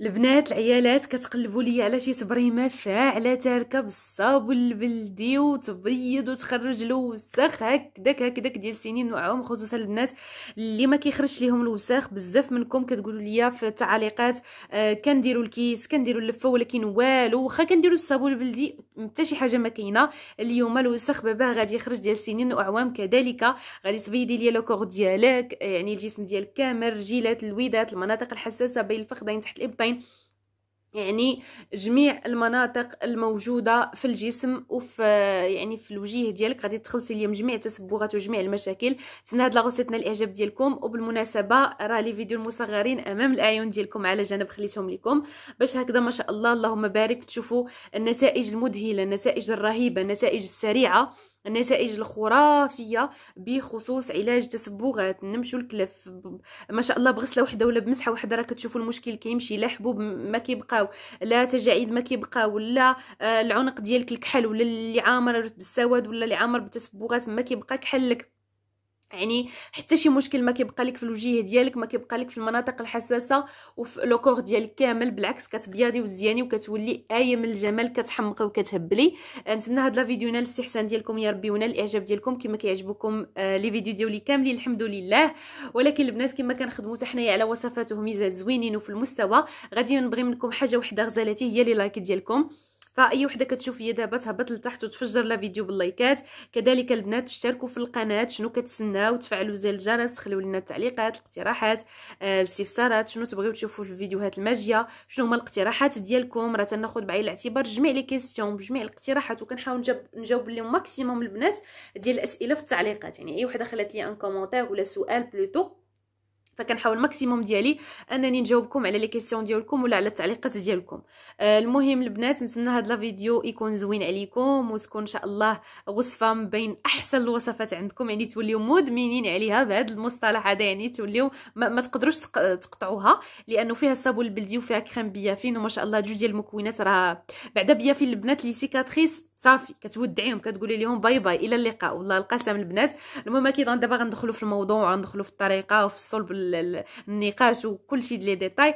البنات العيالات كتقلبوا ليا على شي تبريمه فاعله تاركه بالصاب والبلدي وتبيض وتخرج الوسخ هكداك هكداك ديال سنين وعوام خصوصا البنات اللي ما كيخرجش ليهم الوساخ بزاف منكم كتقولوا ليا في التعليقات آه كنديروا الكيس كنديروا اللفه ولكن والو واخا كنديروا الصابون البلدي حتى شي حاجه ما كاينه اليوم الوساخ باباه غادي يخرج ديال سنين وعوام كذلك غادي تبيدي ليا لوكور ديالك يعني الجسم ديالك كامل رجيلات الويدات المناطق الحساسه بين الفخذين تحت الابطين الطرفين يعني جميع المناطق الموجوده في الجسم وفي يعني في الوجيه ديالك غادي تخلصي اليوم جميع التسبغات وجميع المشاكل نتمنى هاد لاغوسيت الاعجاب ديالكم وبالمناسبه راه لي فيديو المصغرين امام الاعين ديالكم على جنب خليتهم لكم باش هكذا ما شاء الله اللهم بارك تشوفوا النتائج المذهله النتائج الرهيبه النتائج السريعه النتائج الخرافيه بخصوص علاج تسبغات نمشوا الكلف ما شاء الله بغسله وحده ولا بمسحه وحده راه كتشوفوا المشكل كيمشي لا حبوب ما كيبقاو لا تجاعيد ما كيبقاو لا آه، العنق ديالك الكحل ولا اللي عامر بالسواد ولا اللي عامر بالتسبغات ما كيبقى كحلك يعني حتى شي مشكل ما كيبقى لك في الوجيه ديالك ما كيبقى لك في المناطق الحساسه وفي لو كور ديالك كامل بالعكس كتبياضي وتزياني وكتولي ايه من الجمال كتحمقي وكتهبلي نتمنى هاد لا فيديو نال الاستحسان ديالكم يا ربي ونال الاعجاب ديالكم كما كيعجبكم آه لي فيديو ديالي كاملين الحمد لله ولكن البنات كما كنخدموا حتى حنايا على وصفات وهميزات زوينين وفي المستوى غادي نبغي منكم حاجه وحده غزالتي هي لي لايك ديالكم فاي وحده كتشوف هي دابا تهبط لتحت وتفجر لا فيديو باللايكات كذلك البنات اشتركوا في القناه شنو كتسناو تفعلوا زر الجرس خليو لنا التعليقات الاقتراحات آه الاستفسارات شنو تبغيو تشوفوا في الفيديوهات الماجيه شنو هما الاقتراحات ديالكم راه تناخذ بعين الاعتبار جميع لي كيسيون بجميع الاقتراحات وكنحاول نجاوب لهم ماكسيموم البنات ديال الاسئله في التعليقات يعني اي وحده خلات لي ان كومونتير ولا سؤال بلوتو فكنحاول ماكسيموم ديالي انني نجاوبكم على لي كيسيون ديالكم ولا على التعليقات ديالكم آه المهم البنات نتمنى هاد لا فيديو يكون زوين عليكم وتكون ان شاء الله وصفه من بين احسن الوصفات عندكم يعني توليو مدمنين عليها بهذا المصطلح هذا يعني توليو ما, ما تقدروش تقطعوها لانه فيها الصابون البلدي وفيها كريم بيافين وما شاء الله جوج ديال المكونات راه بعدا بيافين البنات لي سيكاتريس صافي كتودعيهم كتقولي لهم باي باي الى اللقاء والله القسم البنات المهم اكيد دابا غندخلوا في الموضوع وغندخلوا في الطريقه وفي صلب النقاش وكل شيء لي ديتاي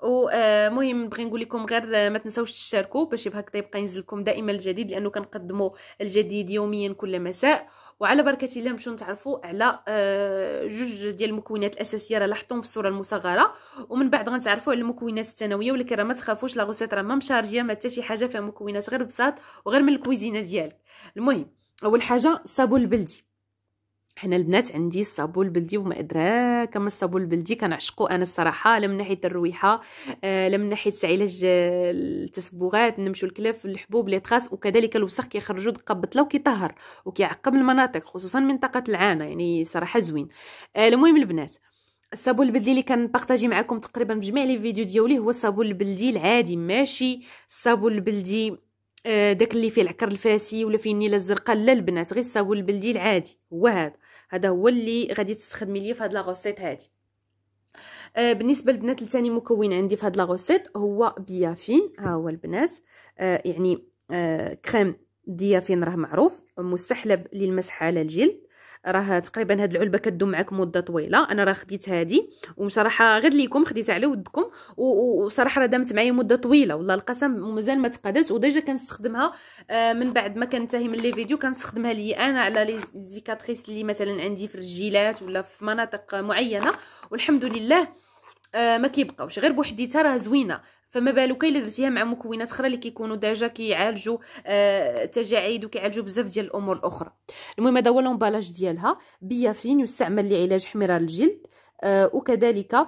ومهم آه، نبغي نقول لكم غير آه، ما تنسوش تشاركوا باش بهكا يبقى ينزل لكم دائما الجديد لانه كنقدموا الجديد يوميا كل مساء وعلى بركه الله نمشيو نتعرفوا على آه، جوج ديال المكونات الاساسيه راه لاحظتهم في الصوره المصغره ومن بعد غنتعرفوا على المكونات الثانويه ولكن راه ما تخافوش لا غوسيت راه ما مشارجيه ما حتى شي حاجه فيها مكونات غير بساط وغير من الكويزينه ديالك المهم اول حاجه الصابون البلدي حنا البنات عندي الصابون البلدي وما ادراك ما الصابون البلدي كنعشقو انا الصراحه لا من ناحيه الرويحه آه، لا من ناحيه علاج آه، التصبغات نمشو الكلاف الحبوب لي تراس وكذلك الوسخ كيخرجوا دقه بطله وكيطهر وكيعقم المناطق خصوصا منطقه العانه يعني صراحه زوين آه، المهم البنات الصابون البلدي اللي كنبارطاجي معكم تقريبا بجميع لي فيديو ديالي هو الصابون البلدي العادي ماشي الصابون البلدي آه، داك اللي فيه العكر الفاسي ولا فيه النيله الزرقاء لا البنات غير الصابون البلدي العادي هو هذا هذا هو اللي غادي تستخدمي ليه في هاد غوسيت هادي آه، بالنسبه للبنات الثاني مكون عندي في هاد غوسيت هو بيافين ها هو البنات آه، يعني كريم ديافين راه معروف مستحلب للمسح على الجلد راه تقريبا هاد العلبه كدوم معاك مده طويله انا راه خديت هادي وصراحه غير ليكم خديتها على ودكم وصراحه راه دامت معايا مده طويله والله القسم مازال ما تقادات وديجا كنستخدمها آه، من بعد ما كنتهي من لي فيديو كنستخدمها لي انا على لي زيكاتريس اللي مثلا عندي في الرجيلات ولا في مناطق معينه والحمد لله آه ما كيبقاوش غير بوحديتها راه زوينه فما بالك الا درتيها مع مكونات اخرى اللي كيكونوا ديجا كيعالجوا آه التجاعيد وكيعالجوا بزاف ديال الامور الاخرى المهم هذا هو لومبالاج ديالها بيافين يستعمل لعلاج حمرار الجلد آه وكذلك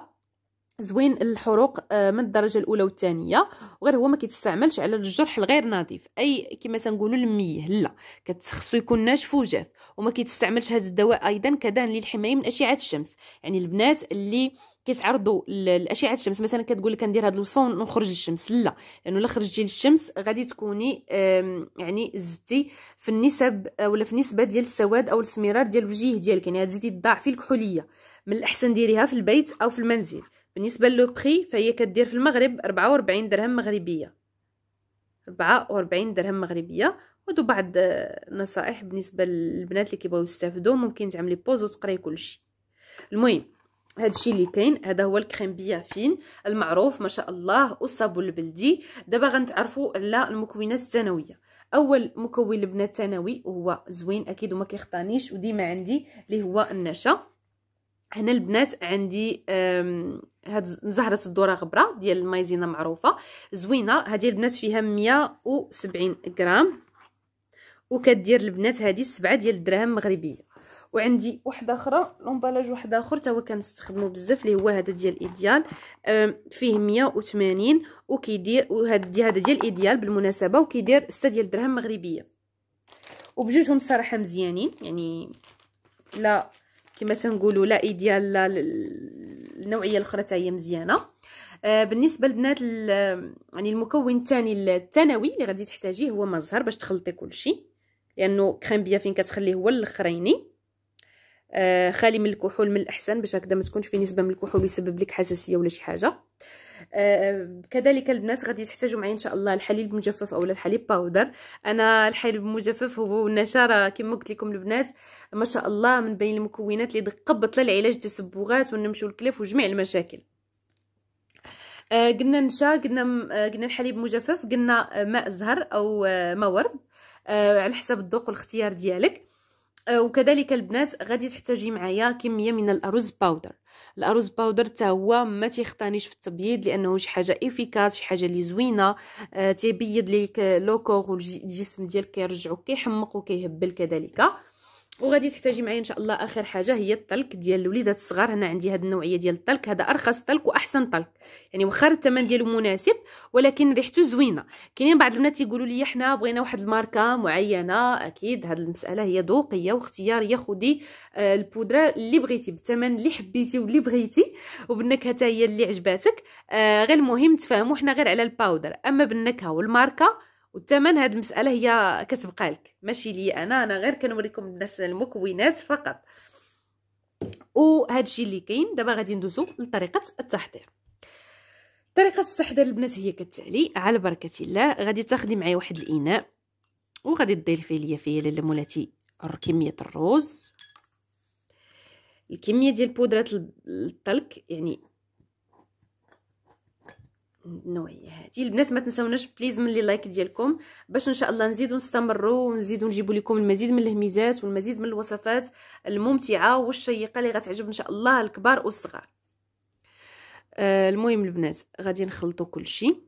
زوين الحروق آه، من الدرجه الاولى والثانيه وغير هو ما كيتستعملش على الجرح الغير نظيف اي كما تنقولوا الميه لا كتخصو يكون ناشف وجاف وما كيتستعملش هذا الدواء ايضا كدان للحمايه من اشعه الشمس يعني البنات اللي كيتعرضوا لاشعه الشمس مثلا كتقول لك ندير هذه الوصفه ونخرج للشمس لا لانه الا خرجتي للشمس غادي تكوني يعني زدتي في النسب ولا في النسبه ديال السواد او السمرار ديال الوجه ديالك يعني غتزيدي تضاعفي الكحوليه من الاحسن ديريها في البيت او في المنزل بالنسبه لو بري فهي كدير في المغرب 44 درهم مغربيه 44 درهم مغربيه هادو بعض النصائح بالنسبه للبنات اللي كيبغيو يستافدوا ممكن تعملي بوز وتقراي كلشي المهم هاد الشيء اللي كاين هذا هو الكريم بيافين المعروف ما شاء الله والصابون البلدي دابا غنتعرفوا على المكونات الثانويه اول مكون البنات الثانوي هو زوين اكيد وما كيخطانيش وديما عندي اللي هو النشا هنا البنات عندي هاد زهرة الدورة غبرة ديال المايزينا معروفة زوينة هادي البنات فيها وسبعين غرام وكدير البنات هادي سبعة ديال الدراهم مغربية وعندي وحده اخرى لومبالاج واحد اخر تا هو كنستخدمو بزاف اللي هو هذا ديال ايديال فيه 180 وكيدير وهاد هذا ديال ايديال بالمناسبه وكيدير 6 ديال الدرهم مغربيه وبجوجهم صراحه مزيانين يعني لا كما تنقولوا لا ايديال لا النوعيه الاخرى تا هي مزيانه أه، بالنسبه للبنات يعني المكون الثاني الثانوي اللي غادي تحتاجيه هو مزهر باش تخلطي كلشي لانه كريم بيا فين كتخليه هو الاخريني آه، خالي من الكحول من الاحسن باش هكذا ما تكونش فيه نسبه من الكحول يسبب لك حساسيه ولا شي حاجه آه، كذلك البنات غادي تحتاجوا معايا ان شاء الله الحليب المجفف اولا الحليب باودر انا الحليب المجفف هو النشاره كما قلت لكم البنات ما شاء الله من بين المكونات اللي قبط للعلاج التسبغات والنمش والكلف وجميع المشاكل آه، قلنا نشا قلنا قلنا الحليب مجفف قلنا ماء زهر او ماء ما ورد على حسب الذوق والاختيار ديالك أه، وكذلك البنات غادي تحتاجي معايا كميه من الارز باودر الارز باودر حتى هو ما تيختانيش في التبييض لانه شي حاجه ايفيكاس شي حاجه اللي زوينه أه، تيبيض ليك لوكور والجسم ديالك كيرجعو كيحمق وكيهبل كذلك وغادي تحتاجي معايا ان شاء الله اخر حاجه هي الطلك ديال الوليدات الصغار هنا عندي هاد النوعيه ديال الطلك هذا ارخص طلك واحسن طلك يعني واخا الثمن ديالو مناسب ولكن ريحته زوينه كاينين بعض البنات يقولوا لي حنا بغينا واحد الماركه معينه اكيد هاد المساله هي ذوقيه واختياريه خدي آه، البودره اللي بغيتي بالثمن اللي حبيتي واللي بغيتي وبالنكهه هي اللي عجباتك آه، غير المهم تفهموا حنا غير على الباودر اما بالنكهه والماركه والثمن هاد المساله هي كتبقى لك ماشي لي انا انا غير كنوريكم الناس المكونات فقط وهذا الشيء اللي كاين دابا غادي ندوزو لطريقه التحضير طريقه التحضير البنات هي كالتالي على بركه الله غادي تاخدي معايا واحد الاناء وغادي تضيفي ليا فيه لاله مولاتي كميه الروز الكميه ديال بودره الطلق يعني النوعيه هذه البنات ما تنساوناش بليز من لي لايك ديالكم باش ان شاء الله نزيدو نستمروا ونزيدو نجيبو لكم المزيد من الهميزات والمزيد من الوصفات الممتعه والشيقه اللي غتعجب ان شاء الله الكبار والصغار آه المهم البنات غادي نخلطوا كل شيء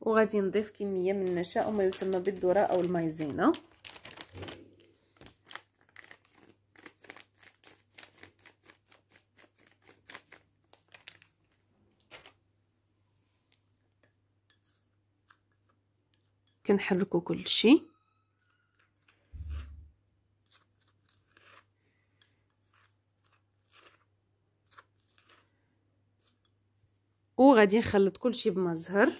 وغادي نضيف كميه من النشا او ما يسمى بالذره او المايزينا كنحركو كلشي وغادي نخلط كلشي بما الزهر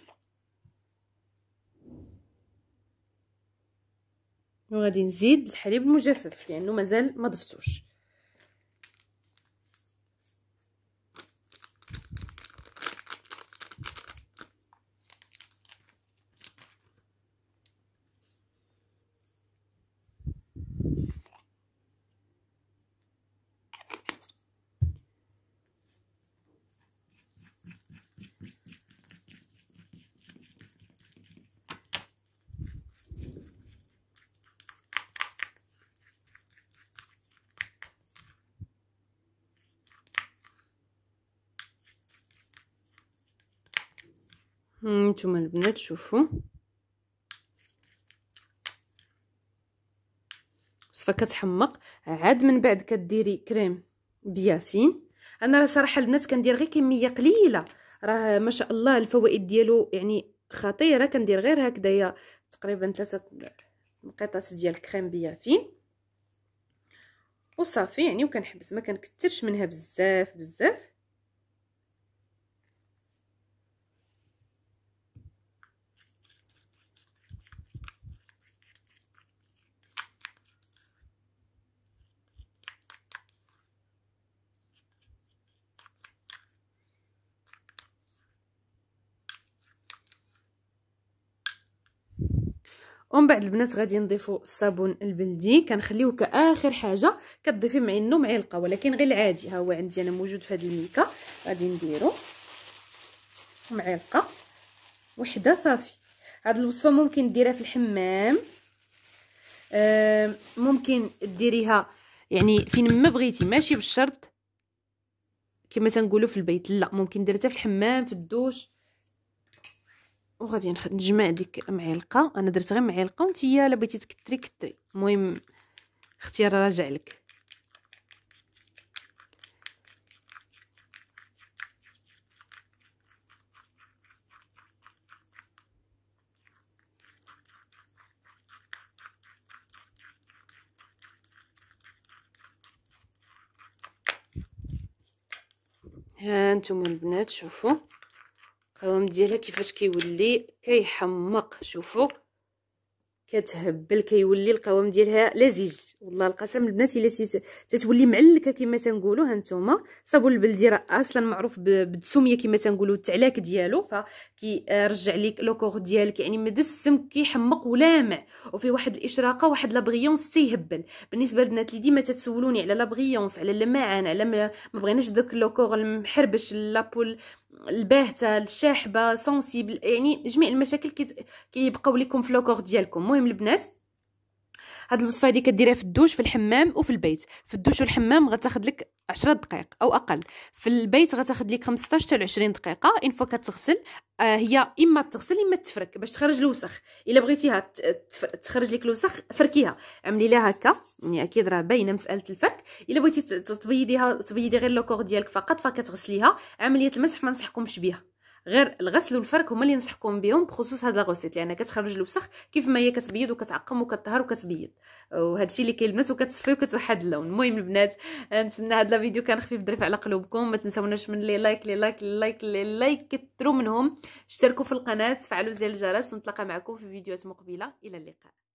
وغادي نزيد الحليب المجفف لانه مازال ما ضفتوش نتوما البنات شوفوا الوصفه كتحمق عاد من بعد كديري كريم بيافين انا راه صراحه البنات كندير غير كميه قليله راه ما شاء الله الفوائد ديالو يعني خطيره كندير غير هكذايا تقريبا ثلاثه مقطات ديال كريم بيافين وصافي يعني وكنحبس ما كنكثرش منها بزاف بزاف ومن بعد البنات غادي نضيفوا الصابون البلدي كنخليوه كاخر حاجه كتضيفي معينو معلقه ولكن غير العادي ها هو عندي انا موجود في هذه الميكه غادي نديرو معلقه وحده صافي هاد الوصفه ممكن ديرها في الحمام آه، ممكن ديريها يعني فين ما بغيتي ماشي بالشرط كما تنقولوا في البيت لا ممكن ديرها في الحمام في الدوش وغادي نجمع ديك المعلقه انا درت غير معلقه يا الا بغيتي تكثري كثري المهم اختيار راجع لك ها انتم البنات شوفوا القوام ديالها كيفاش كيولي كيحمق شوفوا كتهبل كيولي القوام ديالها لزيج والله القسم البنات الا تتولي معلكه كما تنقولوا هانتوما صابون البلدي راه اصلا معروف بالدسوميه كما تنقولوا التعلاك ديالو فكيرجع لك لوكور ديالك يعني مدسم السم كيحمق ولامع وفي واحد الاشراقه واحد لابغيونس تيهبل بالنسبه للبنات اللي ديما تتسولوني على لابغيونس على اللمعان على ما بغيناش داك لوكور المحربش لابول الباهته الشاحبه سونسيبل يعني جميع المشاكل كيبقاو كي لكم في لوكور ديالكم المهم البنات هاد الوصفه هادي كديريها في الدوش في الحمام وفي البيت في الدوش والحمام غتاخذ لك 10 دقائق او اقل في البيت غتاخذ لك 15 حتى 20 دقيقه ان فوا كتغسل آه هي اما تغسل اما تفرك باش تخرج الوسخ الا بغيتيها تخرج لك الوسخ فركيها عملي لها هكا يعني اكيد راه باينه مساله الفرك الا بغيتي تبيديها تبيدي غير لوكور ديالك فقط فكتغسليها عمليه المسح ما نصحكمش بها غير الغسل والفرك هما اللي نصحكم بهم بخصوص هاد لاغوسيت لان كتخرج الوسخ كيف ما هي كتبيض وكتعقم وكطهر وكتبيض وهذا الشيء اللي كاين البنات وكتصفي وكتوحد اللون المهم البنات نتمنى هاد الفيديو كان خفيف ظريف على قلوبكم ما تنساوناش من لي لايك لي لايك لي لايك لي لايك كثروا منهم اشتركوا في القناه فعلوا زر الجرس ونتلاقى معكم في فيديوهات مقبله الى اللقاء